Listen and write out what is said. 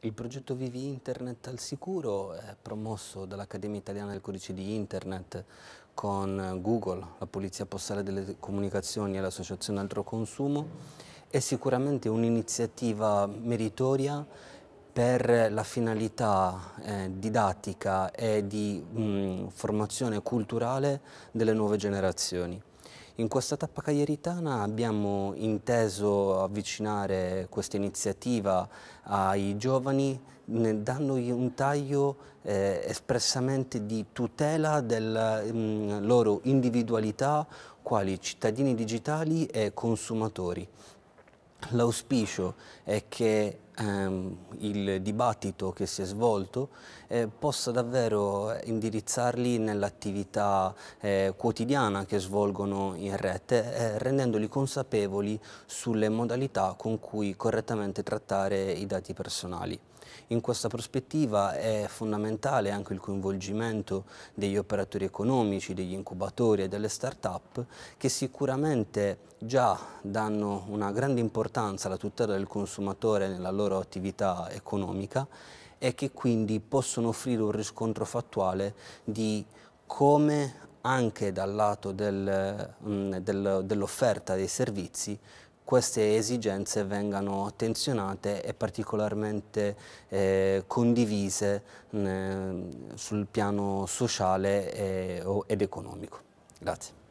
Il progetto Vivi Internet al sicuro è promosso dall'Accademia Italiana del Codice di Internet con Google, la Polizia Postale delle Comunicazioni e l'Associazione Altro Consumo. È sicuramente un'iniziativa meritoria per la finalità eh, didattica e di mh, mm, formazione culturale delle nuove generazioni. In questa tappa cagliaritana abbiamo inteso avvicinare questa iniziativa ai giovani dandogli un taglio eh, espressamente di tutela della mh, mm, loro individualità quali cittadini digitali e consumatori. L'auspicio è che ehm, il dibattito che si è svolto eh, possa davvero indirizzarli nell'attività eh, quotidiana che svolgono in rete, eh, rendendoli consapevoli sulle modalità con cui correttamente trattare i dati personali. In questa prospettiva è fondamentale anche il coinvolgimento degli operatori economici, degli incubatori e delle start-up che sicuramente già danno una grande importanza importanza la tutela del consumatore nella loro attività economica e che quindi possono offrire un riscontro fattuale di come anche dal lato del, mm, del, dell'offerta dei servizi queste esigenze vengano attenzionate e particolarmente eh, condivise eh, sul piano sociale e, ed economico. Grazie.